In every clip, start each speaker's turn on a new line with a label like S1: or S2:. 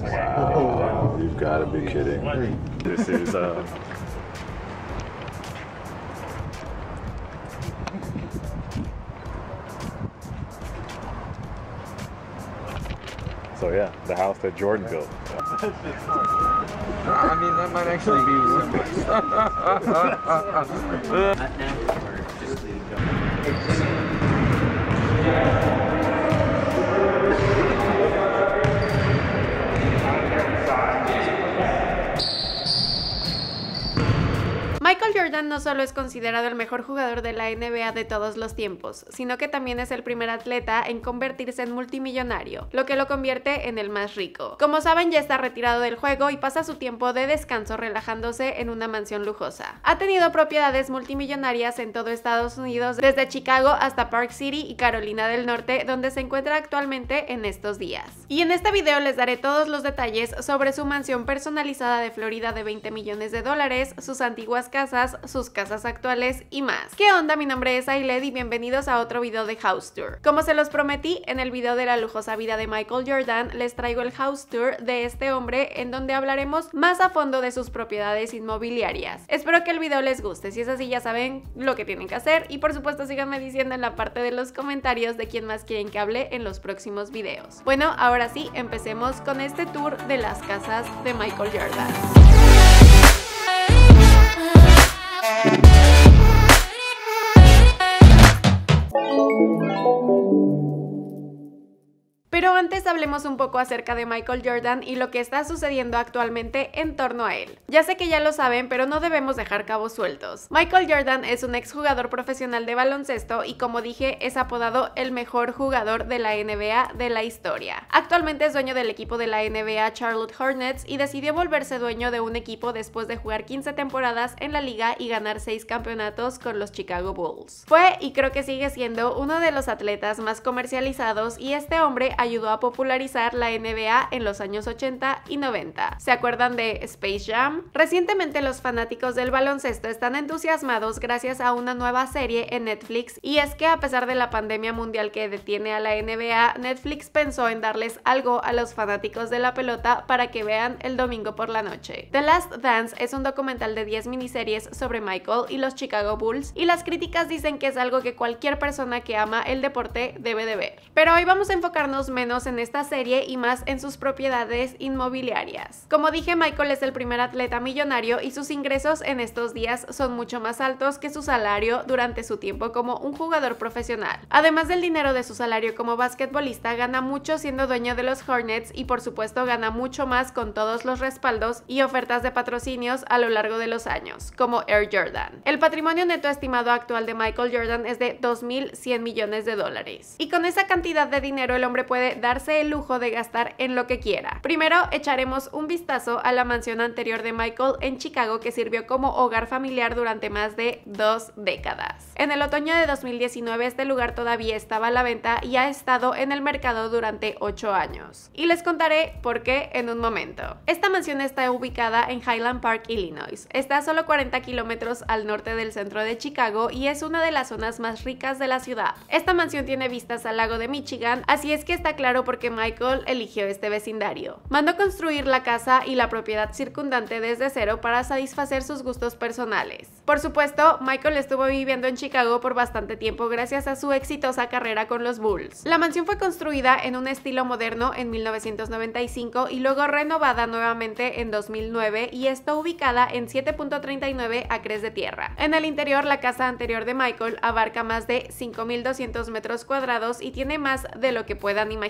S1: Wow, you've got to be kidding. This is uh, So yeah, the house that Jordan built. I mean, that might actually be. no solo es considerado el mejor jugador de la NBA de todos los tiempos, sino que también es el primer atleta en convertirse en multimillonario, lo que lo convierte en el más rico. Como saben, ya está retirado del juego y pasa su tiempo de descanso relajándose en una mansión lujosa. Ha tenido propiedades multimillonarias en todo Estados Unidos, desde Chicago hasta Park City y Carolina del Norte, donde se encuentra actualmente en estos días. Y en este video les daré todos los detalles sobre su mansión personalizada de Florida de 20 millones de dólares, sus antiguas casas, sus casas actuales y más. ¿Qué onda? Mi nombre es Ailed y bienvenidos a otro video de House Tour. Como se los prometí, en el video de la lujosa vida de Michael Jordan les traigo el House Tour de este hombre en donde hablaremos más a fondo de sus propiedades inmobiliarias. Espero que el video les guste, si es así ya saben lo que tienen que hacer y por supuesto síganme diciendo en la parte de los comentarios de quién más quieren que hable en los próximos videos. Bueno, ahora sí, empecemos con este tour de las casas de Michael Jordan. Pero antes hablemos un poco acerca de Michael Jordan y lo que está sucediendo actualmente en torno a él. Ya sé que ya lo saben, pero no debemos dejar cabos sueltos. Michael Jordan es un exjugador profesional de baloncesto y como dije es apodado el mejor jugador de la NBA de la historia. Actualmente es dueño del equipo de la NBA Charlotte Hornets y decidió volverse dueño de un equipo después de jugar 15 temporadas en la liga y ganar 6 campeonatos con los Chicago Bulls. Fue y creo que sigue siendo uno de los atletas más comercializados y este hombre ayudó ayudó a popularizar la NBA en los años 80 y 90. ¿Se acuerdan de Space Jam? Recientemente los fanáticos del baloncesto están entusiasmados gracias a una nueva serie en Netflix y es que a pesar de la pandemia mundial que detiene a la NBA, Netflix pensó en darles algo a los fanáticos de la pelota para que vean el domingo por la noche. The Last Dance es un documental de 10 miniseries sobre Michael y los Chicago Bulls y las críticas dicen que es algo que cualquier persona que ama el deporte debe de ver. Pero hoy vamos a enfocarnos menos en esta serie y más en sus propiedades inmobiliarias. Como dije, Michael es el primer atleta millonario y sus ingresos en estos días son mucho más altos que su salario durante su tiempo como un jugador profesional. Además del dinero de su salario como basquetbolista, gana mucho siendo dueño de los Hornets y por supuesto gana mucho más con todos los respaldos y ofertas de patrocinios a lo largo de los años, como Air Jordan. El patrimonio neto estimado actual de Michael Jordan es de 2.100 millones de dólares. Y con esa cantidad de dinero el hombre puede darse el lujo de gastar en lo que quiera. Primero echaremos un vistazo a la mansión anterior de Michael en Chicago que sirvió como hogar familiar durante más de dos décadas. En el otoño de 2019 este lugar todavía estaba a la venta y ha estado en el mercado durante 8 años. Y les contaré por qué en un momento. Esta mansión está ubicada en Highland Park, Illinois. Está a solo 40 kilómetros al norte del centro de Chicago y es una de las zonas más ricas de la ciudad. Esta mansión tiene vistas al lago de Michigan, así es que está claro por qué Michael eligió este vecindario. Mandó construir la casa y la propiedad circundante desde cero para satisfacer sus gustos personales. Por supuesto, Michael estuvo viviendo en Chicago por bastante tiempo gracias a su exitosa carrera con los Bulls. La mansión fue construida en un estilo moderno en 1995 y luego renovada nuevamente en 2009 y está ubicada en 7.39 acres de tierra. En el interior, la casa anterior de Michael abarca más de 5.200 metros cuadrados y tiene más de lo que puedan imaginar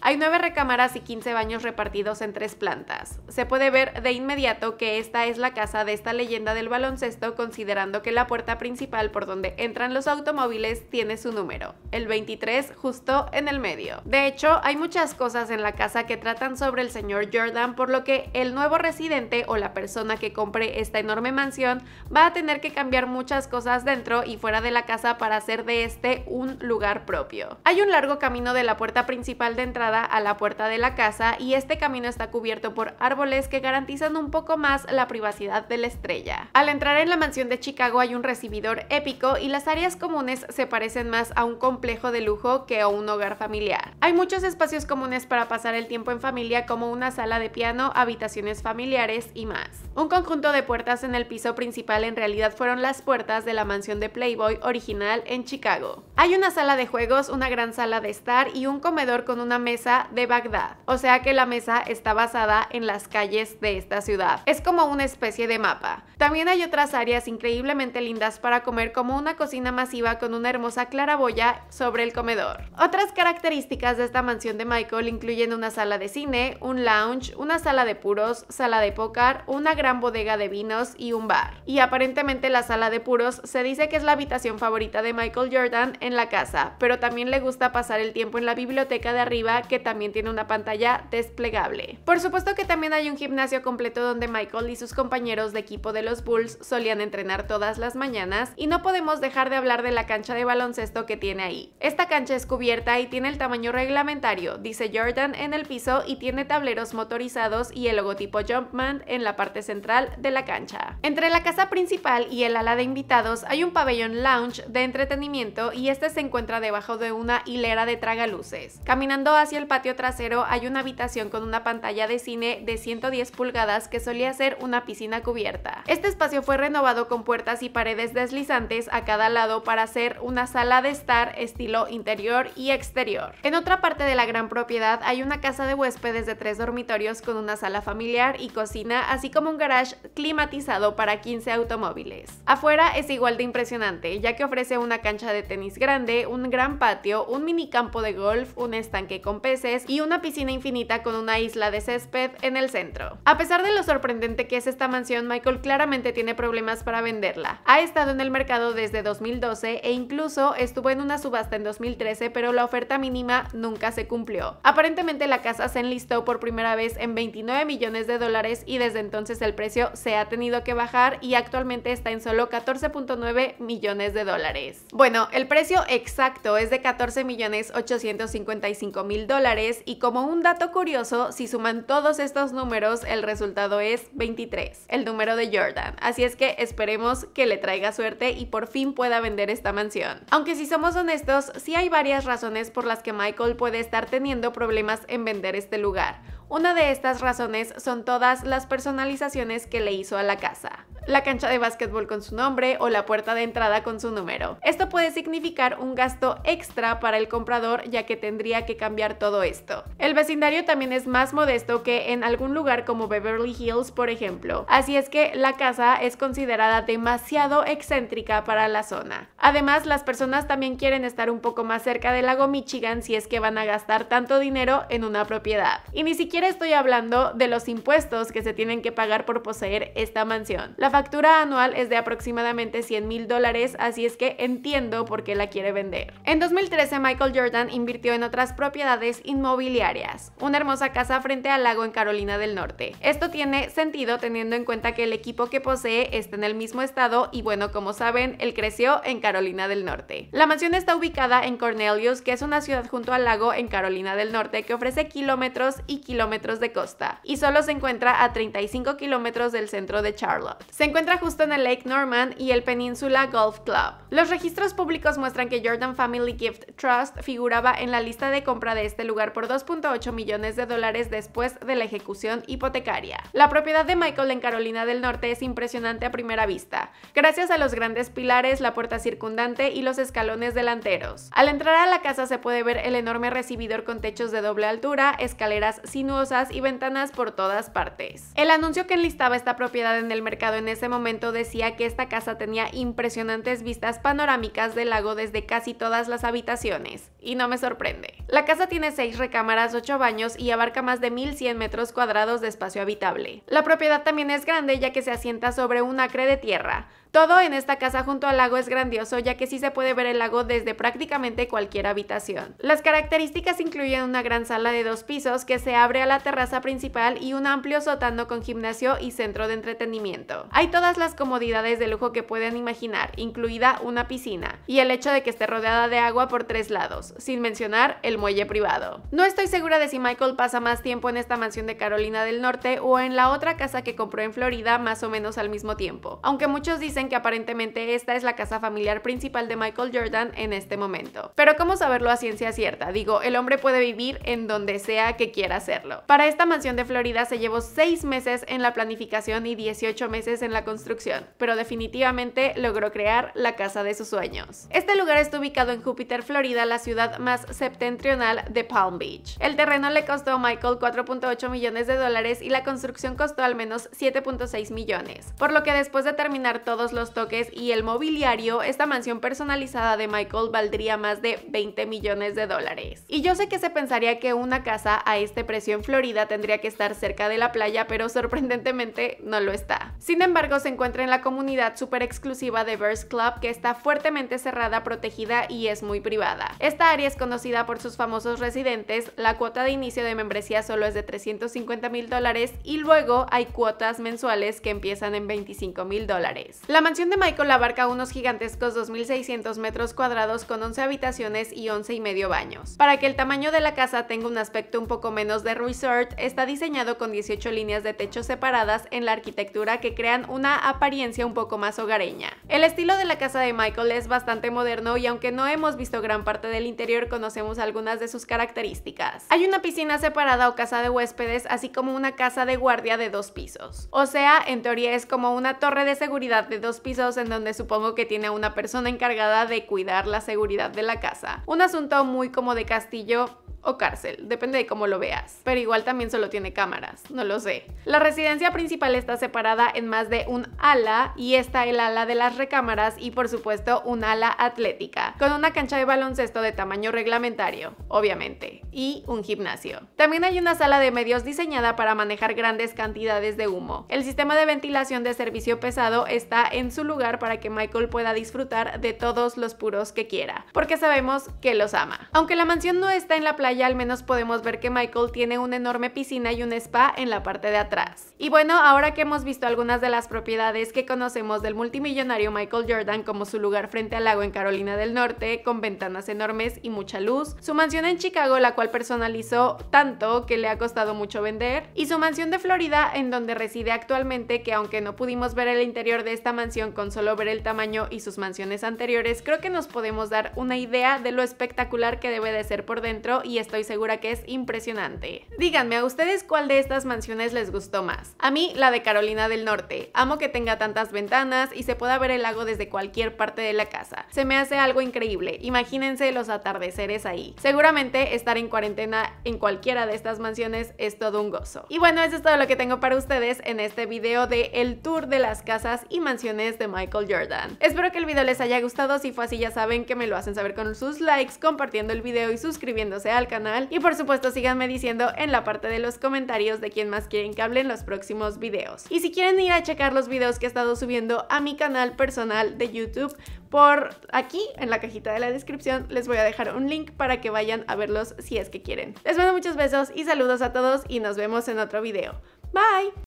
S1: hay nueve recámaras y 15 baños repartidos en tres plantas. Se puede ver de inmediato que esta es la casa de esta leyenda del baloncesto considerando que la puerta principal por donde entran los automóviles tiene su número, el 23 justo en el medio. De hecho, hay muchas cosas en la casa que tratan sobre el señor Jordan por lo que el nuevo residente o la persona que compre esta enorme mansión va a tener que cambiar muchas cosas dentro y fuera de la casa para hacer de este un lugar propio. Hay un largo camino de la puerta principal de entrada a la puerta de la casa y este camino está cubierto por árboles que garantizan un poco más la privacidad de la estrella. Al entrar en la mansión de Chicago hay un recibidor épico y las áreas comunes se parecen más a un complejo de lujo que a un hogar familiar. Hay muchos espacios comunes para pasar el tiempo en familia como una sala de piano, habitaciones familiares y más. Un conjunto de puertas en el piso principal en realidad fueron las puertas de la mansión de Playboy original en Chicago. Hay una sala de juegos, una gran sala de estar y un comedor con una mesa de Bagdad, o sea que la mesa está basada en las calles de esta ciudad. Es como una especie de mapa. También hay otras áreas increíblemente lindas para comer como una cocina masiva con una hermosa claraboya sobre el comedor. Otras características de esta mansión de Michael incluyen una sala de cine, un lounge, una sala de puros, sala de pócar, una gran bodega de vinos y un bar. Y aparentemente la sala de puros se dice que es la habitación favorita de Michael Jordan en la casa, pero también le gusta pasar el tiempo en la biblioteca de arriba que también tiene una pantalla desplegable. Por supuesto que también hay un gimnasio completo donde Michael y sus compañeros de equipo de los Bulls solían entrenar todas las mañanas y no podemos dejar de hablar de la cancha de baloncesto que tiene ahí. Esta cancha es cubierta y tiene el tamaño reglamentario, dice Jordan en el piso y tiene tableros motorizados y el logotipo Jumpman en la parte central de la cancha. Entre la casa principal y el ala de invitados hay un pabellón lounge de entretenimiento y este se encuentra debajo de una hilera de tragaluces. Caminando hacia el patio trasero hay una habitación con una pantalla de cine de 110 pulgadas que solía ser una piscina cubierta. Este espacio fue renovado con puertas y paredes deslizantes a cada lado para hacer una sala de estar estilo interior y exterior. En otra parte de la gran propiedad hay una casa de huéspedes de tres dormitorios con una sala familiar y cocina, así como un garage climatizado para 15 automóviles. Afuera es igual de impresionante, ya que ofrece una cancha de tenis grande, un gran patio, un campo de golf, un estadio tanque con peces y una piscina infinita con una isla de césped en el centro. A pesar de lo sorprendente que es esta mansión, Michael claramente tiene problemas para venderla. Ha estado en el mercado desde 2012 e incluso estuvo en una subasta en 2013, pero la oferta mínima nunca se cumplió. Aparentemente la casa se enlistó por primera vez en 29 millones de dólares y desde entonces el precio se ha tenido que bajar y actualmente está en solo 14.9 millones de dólares. Bueno, el precio exacto es de 14 millones 855 mil dólares y como un dato curioso, si suman todos estos números, el resultado es 23, el número de Jordan. Así es que esperemos que le traiga suerte y por fin pueda vender esta mansión. Aunque si somos honestos, sí hay varias razones por las que Michael puede estar teniendo problemas en vender este lugar. Una de estas razones son todas las personalizaciones que le hizo a la casa la cancha de básquetbol con su nombre o la puerta de entrada con su número. Esto puede significar un gasto extra para el comprador ya que tendría que cambiar todo esto. El vecindario también es más modesto que en algún lugar como Beverly Hills, por ejemplo, así es que la casa es considerada demasiado excéntrica para la zona. Además, las personas también quieren estar un poco más cerca del lago Michigan si es que van a gastar tanto dinero en una propiedad. Y ni siquiera estoy hablando de los impuestos que se tienen que pagar por poseer esta mansión factura anual es de aproximadamente 100 mil dólares, así es que entiendo por qué la quiere vender. En 2013, Michael Jordan invirtió en otras propiedades inmobiliarias, una hermosa casa frente al lago en Carolina del Norte. Esto tiene sentido teniendo en cuenta que el equipo que posee está en el mismo estado y bueno, como saben, él creció en Carolina del Norte. La mansión está ubicada en Cornelius, que es una ciudad junto al lago en Carolina del Norte que ofrece kilómetros y kilómetros de costa y solo se encuentra a 35 kilómetros del centro de Charlotte. Se encuentra justo en el Lake Norman y el Peninsula Golf Club. Los registros públicos muestran que Jordan Family Gift Trust figuraba en la lista de compra de este lugar por 2.8 millones de dólares después de la ejecución hipotecaria. La propiedad de Michael en Carolina del Norte es impresionante a primera vista, gracias a los grandes pilares, la puerta circundante y los escalones delanteros. Al entrar a la casa se puede ver el enorme recibidor con techos de doble altura, escaleras sinuosas y ventanas por todas partes. El anuncio que enlistaba esta propiedad en el mercado en ese momento decía que esta casa tenía impresionantes vistas panorámicas del lago desde casi todas las habitaciones, y no me sorprende. La casa tiene 6 recámaras, 8 baños y abarca más de 1100 metros cuadrados de espacio habitable. La propiedad también es grande ya que se asienta sobre un acre de tierra, todo en esta casa junto al lago es grandioso ya que sí se puede ver el lago desde prácticamente cualquier habitación. Las características incluyen una gran sala de dos pisos que se abre a la terraza principal y un amplio sótano con gimnasio y centro de entretenimiento. Hay todas las comodidades de lujo que pueden imaginar, incluida una piscina, y el hecho de que esté rodeada de agua por tres lados, sin mencionar el muelle privado. No estoy segura de si Michael pasa más tiempo en esta mansión de Carolina del Norte o en la otra casa que compró en Florida más o menos al mismo tiempo, aunque muchos dicen que aparentemente esta es la casa familiar principal de Michael Jordan en este momento. Pero ¿cómo saberlo a ciencia cierta? Digo, el hombre puede vivir en donde sea que quiera hacerlo. Para esta mansión de Florida se llevó 6 meses en la planificación y 18 meses en la construcción, pero definitivamente logró crear la casa de sus sueños. Este lugar está ubicado en Júpiter, Florida, la ciudad más septentrional de Palm Beach. El terreno le costó a Michael 4.8 millones de dólares y la construcción costó al menos 7.6 millones, por lo que después de terminar todos los toques y el mobiliario, esta mansión personalizada de Michael valdría más de 20 millones de dólares. Y yo sé que se pensaría que una casa a este precio en Florida tendría que estar cerca de la playa, pero sorprendentemente no lo está. Sin embargo, se encuentra en la comunidad súper exclusiva de Verse Club que está fuertemente cerrada, protegida y es muy privada. Esta área es conocida por sus famosos residentes, la cuota de inicio de membresía solo es de 350 mil dólares y luego hay cuotas mensuales que empiezan en 25 mil dólares. La mansión de Michael abarca unos gigantescos 2.600 metros cuadrados con 11 habitaciones y 11 y medio baños. Para que el tamaño de la casa tenga un aspecto un poco menos de resort, está diseñado con 18 líneas de techo separadas en la arquitectura que crean una apariencia un poco más hogareña. El estilo de la casa de Michael es bastante moderno y aunque no hemos visto gran parte del interior, conocemos algunas de sus características. Hay una piscina separada o casa de huéspedes, así como una casa de guardia de dos pisos. O sea, en teoría es como una torre de seguridad de dos pisos en donde supongo que tiene una persona encargada de cuidar la seguridad de la casa. Un asunto muy como de castillo o cárcel, depende de cómo lo veas. Pero igual también solo tiene cámaras, no lo sé. La residencia principal está separada en más de un ala y está el ala de las recámaras y por supuesto un ala atlética, con una cancha de baloncesto de tamaño reglamentario, obviamente, y un gimnasio. También hay una sala de medios diseñada para manejar grandes cantidades de humo. El sistema de ventilación de servicio pesado está en su lugar para que Michael pueda disfrutar de todos los puros que quiera, porque sabemos que los ama. Aunque la mansión no está en la playa, ya al menos podemos ver que Michael tiene una enorme piscina y un spa en la parte de atrás. Y bueno, ahora que hemos visto algunas de las propiedades que conocemos del multimillonario Michael Jordan como su lugar frente al lago en Carolina del Norte, con ventanas enormes y mucha luz, su mansión en Chicago, la cual personalizó tanto que le ha costado mucho vender, y su mansión de Florida en donde reside actualmente, que aunque no pudimos ver el interior de esta mansión con solo ver el tamaño y sus mansiones anteriores, creo que nos podemos dar una idea de lo espectacular que debe de ser por dentro y estoy segura que es impresionante. Díganme a ustedes cuál de estas mansiones les gustó más. A mí la de Carolina del Norte. Amo que tenga tantas ventanas y se pueda ver el lago desde cualquier parte de la casa. Se me hace algo increíble. Imagínense los atardeceres ahí. Seguramente estar en cuarentena en cualquiera de estas mansiones es todo un gozo. Y bueno, eso es todo lo que tengo para ustedes en este video de el tour de las casas y mansiones de Michael Jordan. Espero que el video les haya gustado. Si fue así ya saben que me lo hacen saber con sus likes, compartiendo el video y suscribiéndose al canal canal y por supuesto síganme diciendo en la parte de los comentarios de quién más quieren que hable en los próximos videos. Y si quieren ir a checar los videos que he estado subiendo a mi canal personal de YouTube, por aquí en la cajita de la descripción les voy a dejar un link para que vayan a verlos si es que quieren. Les mando muchos besos y saludos a todos y nos vemos en otro video. Bye!